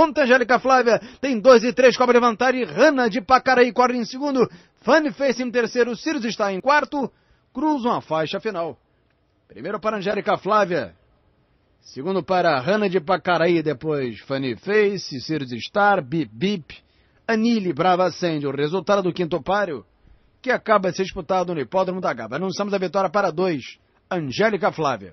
Ponta Angélica Flávia tem 2 e 3, cobra de vantagem. Rana de Pacaraí corre em segundo. Fanny Face em terceiro. Sirius está em quarto. Cruzam a faixa final. Primeiro para Angélica Flávia. Segundo para Rana de Pacaraí. Depois Fanny Face, Sirius Star, Bip Bip. Anile Brava acende. O resultado do quinto páreo que acaba de ser disputado no Hipódromo da Gaba. Anunciamos a vitória para dois. Angélica Flávia.